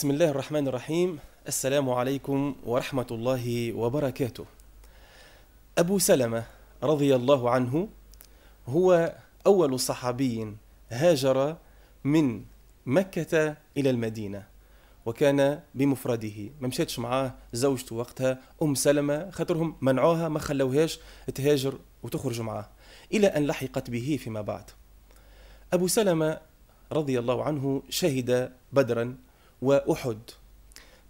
بسم الله الرحمن الرحيم السلام عليكم ورحمة الله وبركاته. أبو سلمة رضي الله عنه هو أول صحابي هاجر من مكة إلى المدينة وكان بمفرده ما مشاتش معاه زوجته وقتها أم سلمة خاطرهم منعوها ما خلوهاش تهاجر وتخرج معاه إلى أن لحقت به فيما بعد أبو سلمة رضي الله عنه شهد بدرا وأحد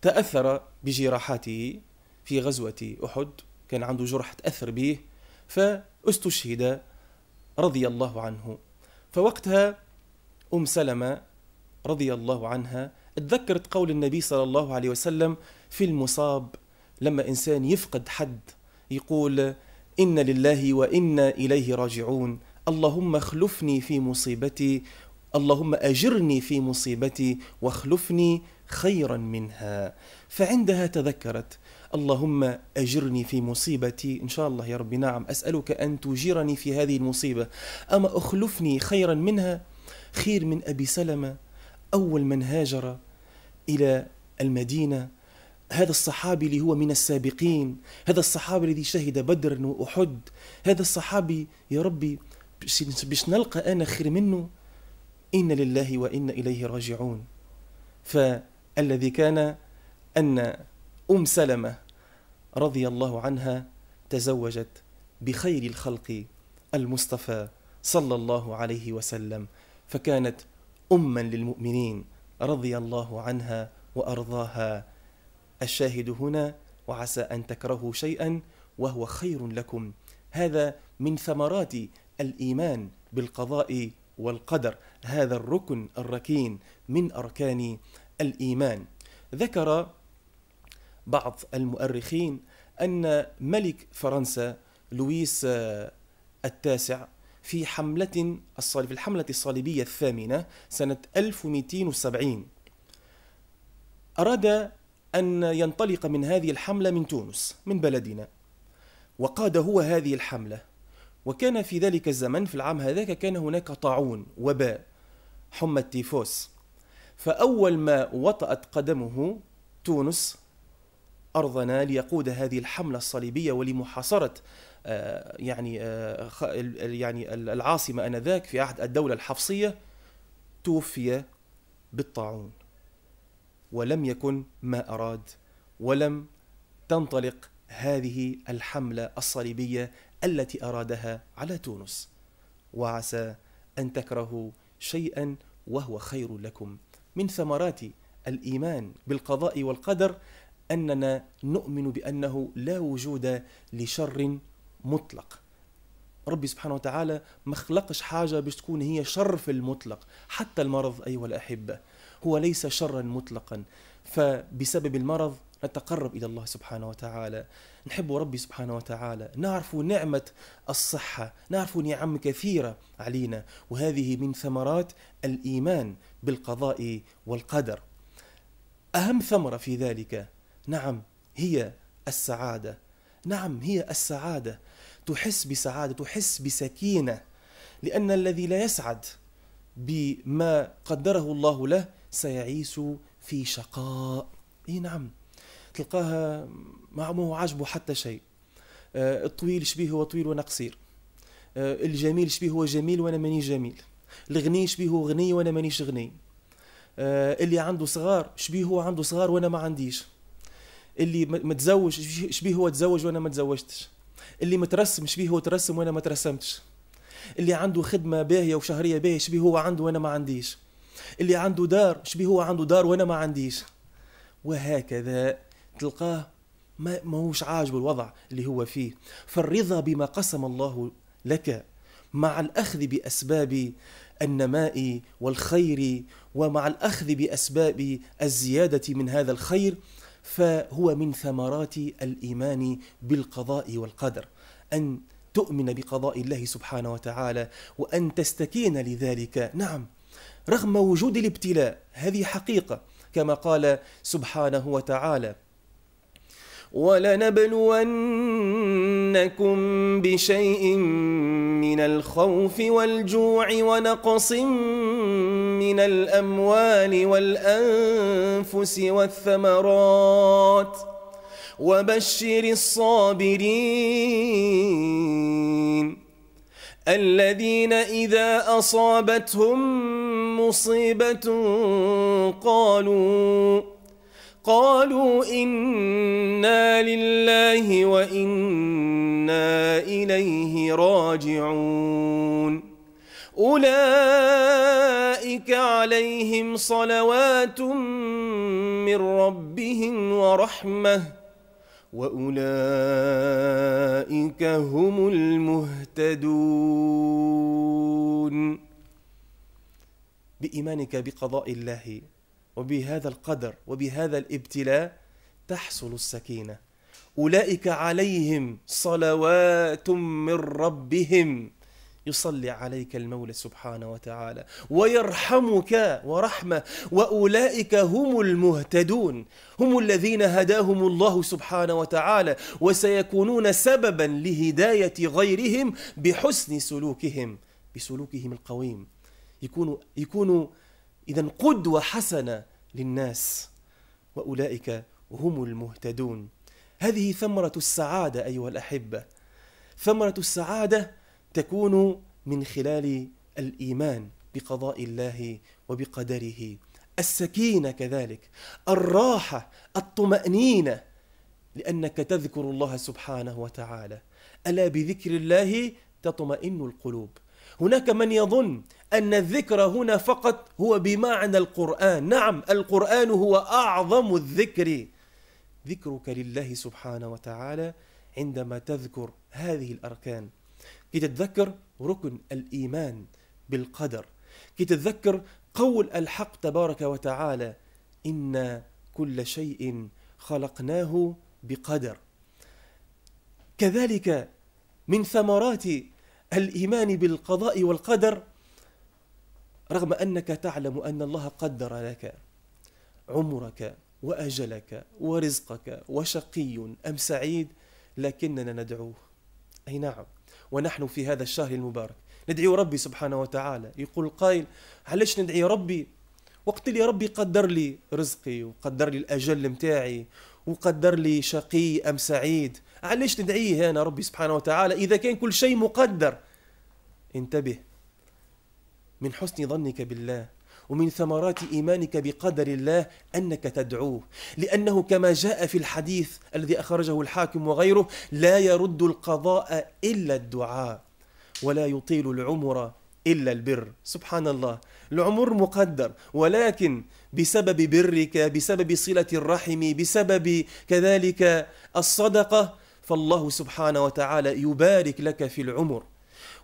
تأثر بجراحاته في غزوة أحد كان عنده جرح تأثر به فاستشهد رضي الله عنه فوقتها أم سلمة رضي الله عنها تذكرت قول النبي صلى الله عليه وسلم في المصاب لما إنسان يفقد حد يقول إن لله وإنا إليه راجعون اللهم اخلفني في مصيبتي اللهم اجرني في مصيبتي واخلفني خيرا منها فعندها تذكرت اللهم اجرني في مصيبتي ان شاء الله يا رب نعم اسالك ان تجيرني في هذه المصيبه اما اخلفني خيرا منها خير من ابي سلمه اول من هاجر الى المدينه هذا الصحابي اللي هو من السابقين هذا الصحابي الذي شهد بدر واحد هذا الصحابي يا ربي باش نلقى انا خير منه إن لله وإن إليه راجعون فالذي كان أن أم سلمة رضي الله عنها تزوجت بخير الخلق المصطفى صلى الله عليه وسلم فكانت أما للمؤمنين رضي الله عنها وأرضاها الشاهد هنا وعسى أن تكرهوا شيئا وهو خير لكم هذا من ثمرات الإيمان بالقضاء والقدر هذا الركن الركين من أركان الإيمان ذكر بعض المؤرخين أن ملك فرنسا لويس آه، التاسع في حملة في الحملة الصليبية الثامنة سنة 1270 أراد أن ينطلق من هذه الحملة من تونس من بلدنا وقاد هو هذه الحملة وكان في ذلك الزمن في العام هذاك كان هناك طاعون وباء حمى التيفوس فأول ما وطأت قدمه تونس أرضنا ليقود هذه الحملة الصليبية ولمحاصرة آه، يعني آه، يعني العاصمة آنذاك في عهد الدولة الحفصية توفي بالطاعون ولم يكن ما أراد ولم تنطلق هذه الحملة الصليبية التي أرادها على تونس وعسى أن تكرهوا شيئا وهو خير لكم من ثمرات الإيمان بالقضاء والقدر أننا نؤمن بأنه لا وجود لشر مطلق ربي سبحانه وتعالى ما خلقش حاجة باش تكون هي شر في المطلق حتى المرض أيها الأحبة هو ليس شرا مطلقا فبسبب المرض نتقرب إلى الله سبحانه وتعالى نحب ربي سبحانه وتعالى نعرف نعمة الصحة نعرف نعم كثيرة علينا وهذه من ثمرات الإيمان بالقضاء والقدر أهم ثمرة في ذلك نعم هي السعادة نعم هي السعادة تحس بسعادة تحس بسكينة لأن الذي لا يسعد بما قدره الله له سيعيش في شقاء اي نعم تلقاها ما هو عاجبه حتى شيء آه، الطويل شبيه هو طويل وانا قصير آه، الجميل شبيه هو جميل وانا ماني جميل الغني شبيه هو غني وانا مانيش غني آه، اللي عنده صغار شبيه هو عنده صغار وانا ما عنديش اللي متزوج شبيه هو تزوج وانا ما تزوجتش اللي مترسم شبيه هو ترسم وانا ما ترسمتش اللي عنده خدمه باهيه وشهريه باهيه شبيه هو عنده وانا ما عنديش اللي عنده دار شبيه هو عنده دار وانا ما عنديش وهكذا تلقاه ما ماهوش عاجبه الوضع اللي هو فيه فالرضا بما قسم الله لك مع الأخذ بأسباب النماء والخير ومع الأخذ بأسباب الزيادة من هذا الخير فهو من ثمرات الإيمان بالقضاء والقدر أن تؤمن بقضاء الله سبحانه وتعالى وأن تستكين لذلك نعم رغم وجود الابتلاء هذه حقيقة كما قال سبحانه وتعالى ولنبلونكم بشيء من الخوف والجوع ونقص من الاموال والانفس والثمرات وبشر الصابرين الذين اذا اصابتهم مصيبه قالوا قالوا انا لله وانا اليه راجعون اولئك عليهم صلوات من ربهم ورحمه واولئك هم المهتدون بايمانك بقضاء الله وبهذا القدر وبهذا الابتلاء تحصل السكينه اولئك عليهم صلوات من ربهم يصلي عليك المولى سبحانه وتعالى ويرحمك ورحمه واولئك هم المهتدون هم الذين هداهم الله سبحانه وتعالى وسيكونون سببا لهدايه غيرهم بحسن سلوكهم بسلوكهم القويم يكونوا يكونوا اذا قدوه حسنه للناس واولئك هم المهتدون هذه ثمره السعاده ايها الاحبه ثمره السعاده تكون من خلال الايمان بقضاء الله وبقدره السكينه كذلك الراحه الطمانينه لانك تذكر الله سبحانه وتعالى الا بذكر الله تطمئن القلوب هناك من يظن أن الذكر هنا فقط هو بمعنى القرآن نعم القرآن هو أعظم الذكر ذكرك لله سبحانه وتعالى عندما تذكر هذه الأركان كي تتذكر ركن الإيمان بالقدر كي تتذكر قول الحق تبارك وتعالى إن كل شيء خلقناه بقدر كذلك من ثمرات الإيمان بالقضاء والقدر رغم انك تعلم ان الله قدر لك عمرك واجلك ورزقك وشقي ام سعيد لكننا ندعوه اي نعم ونحن في هذا الشهر المبارك ندعي ربي سبحانه وتعالى يقول قائل علاش ندعي ربي وقت اللي ربي قدر لي رزقي وقدر لي الاجل متاعي وقدر لي شقي ام سعيد علاش ندعيه انا ربي سبحانه وتعالى اذا كان كل شيء مقدر انتبه من حسن ظنك بالله ومن ثمرات إيمانك بقدر الله أنك تدعوه لأنه كما جاء في الحديث الذي أخرجه الحاكم وغيره لا يرد القضاء إلا الدعاء ولا يطيل العمر إلا البر سبحان الله العمر مقدر ولكن بسبب برك بسبب صلة الرحم بسبب كذلك الصدقة فالله سبحانه وتعالى يبارك لك في العمر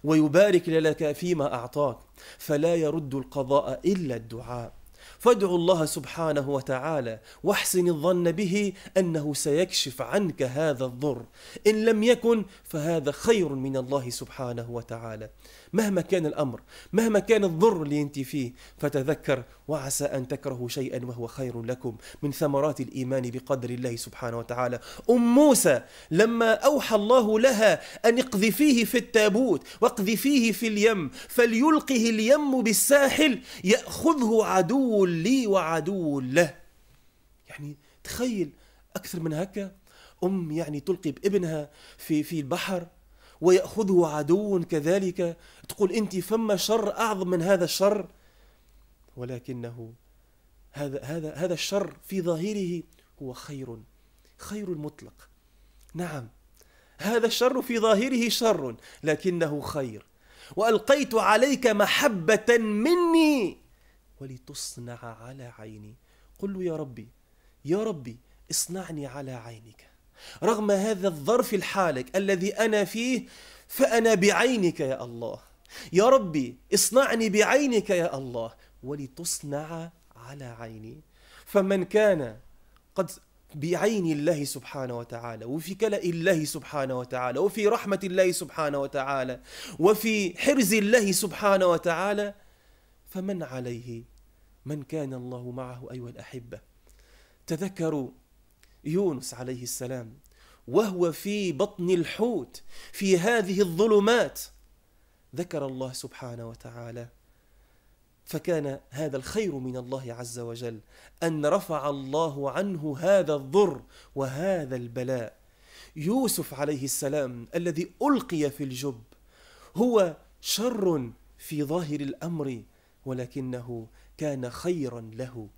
ويبارك لك فيما أعطاك فلا يرد القضاء إلا الدعاء فادعوا الله سبحانه وتعالى واحسن الظن به انه سيكشف عنك هذا الضر ان لم يكن فهذا خير من الله سبحانه وتعالى مهما كان الامر مهما كان الضر اللي انت فيه فتذكر وعسى ان تكرهوا شيئا وهو خير لكم من ثمرات الايمان بقدر الله سبحانه وتعالى ام موسى لما اوحى الله لها ان اقذفيه في التابوت واقذفيه في اليم فليلقه اليم بالساحل ياخذه عدو لي وعدو له يعني تخيل أكثر من هكا أم يعني تلقي بابنها في في البحر ويأخذه عدو كذلك تقول أنت فما شر أعظم من هذا الشر ولكنه هذا هذا هذا الشر في ظاهره هو خير خير مطلق نعم هذا الشر في ظاهره شر لكنه خير والقيت عليك محبه مني ولتصنع على عيني قل له يا ربي يا ربي اصنعني على عينك رغم هذا الظرف الحالك الذي أنا فيه فأنا بعينك يا الله يا ربي اصنعني بعينك يا الله ولتصنع على عيني فمن كان قد بعين الله سبحانه وتعالى وفي كلاء الله سبحانه وتعالى وفي رحمة الله سبحانه وتعالى وفي حرز الله سبحانه وتعالى فمن عليه من كان الله معه أيها الأحبة تذكروا يونس عليه السلام وهو في بطن الحوت في هذه الظلمات ذكر الله سبحانه وتعالى فكان هذا الخير من الله عز وجل أن رفع الله عنه هذا الضر وهذا البلاء يوسف عليه السلام الذي ألقي في الجب هو شر في ظاهر الأمر ولكنه كان خيرا له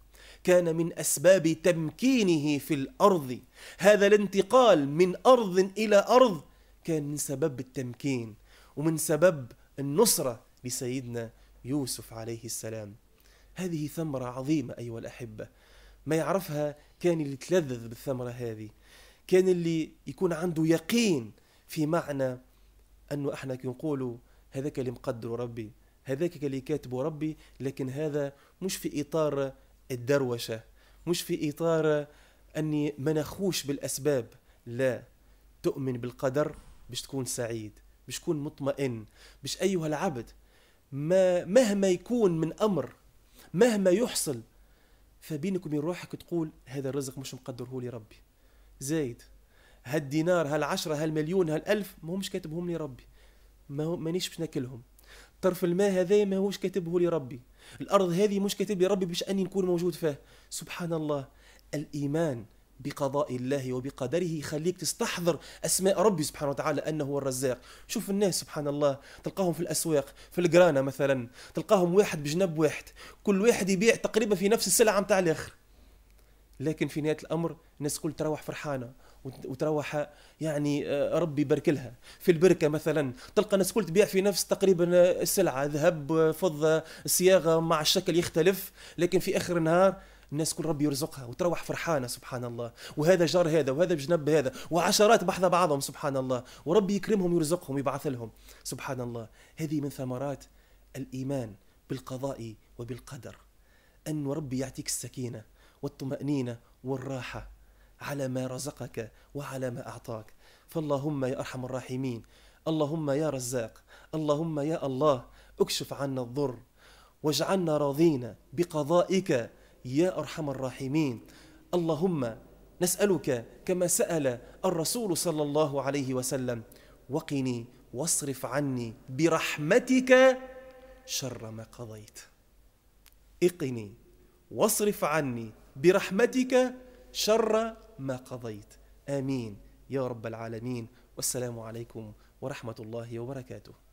كان من اسباب تمكينه في الارض هذا الانتقال من ارض الى ارض كان من سبب التمكين ومن سبب النصره لسيدنا يوسف عليه السلام هذه ثمره عظيمه ايها الاحبه ما يعرفها كان اللي يتلذذ بالثمره هذه كان اللي يكون عنده يقين في معنى انه احنا كنقولوا هذاك اللي مقدر ربي هذاك اللي كاتبه ربي لكن هذا مش في إطار الدروشة مش في إطار أني منخوش بالأسباب لا تؤمن بالقدر باش تكون سعيد باش تكون مطمئن باش أيها العبد ما مهما يكون من أمر مهما يحصل فبينك وبين روحك تقول هذا الرزق مش مقدره لي ربي زايد هالدينار هالعشرة هالمليون هالألف ما همش كاتبهم لي ربي ما مانيش باش ناكلهم طرف الماء هذا ما هوش كاتبه لي ربي الارض هذه مش كاتب لي ربي باش اني نكون موجود فيها سبحان الله الايمان بقضاء الله وبقدره يخليك تستحضر اسماء ربي سبحانه وتعالى انه هو الرزاق شوف الناس سبحان الله تلقاهم في الاسواق في القرانه مثلا تلقاهم واحد بجنب واحد كل واحد يبيع تقريبا في نفس السلعه متاع الاخر لكن في نهايه الامر الناس كل تروح فرحانه وتروح يعني آه، ربي يبارك لها في البركه مثلا تلقى ناس كل تبيع في نفس تقريبا آه، السلعه ذهب آه، فضه صياغه مع الشكل يختلف لكن في اخر النهار الناس كل ربي يرزقها وتروح فرحانة سبحان الله وهذا جار هذا وهذا بجنب هذا وعشرات بحذا بعضهم سبحان الله وربي يكرمهم يرزقهم يبعث لهم سبحان الله هذه من ثمرات الإيمان بالقضاء وبالقدر أن ربي يعطيك السكينة والطمأنينة والراحة على ما رزقك وعلى ما أعطاك فاللهم يا أرحم الراحمين اللهم يا رزاق اللهم يا الله اكشف عنا الضر واجعلنا راضين بقضائك يا أرحم الراحمين اللهم نسألك كما سأل الرسول صلى الله عليه وسلم وقني واصرف عني برحمتك شر ما قضيت اقني واصرف عني برحمتك شر ما قضيت آمين يا رب العالمين والسلام عليكم ورحمة الله وبركاته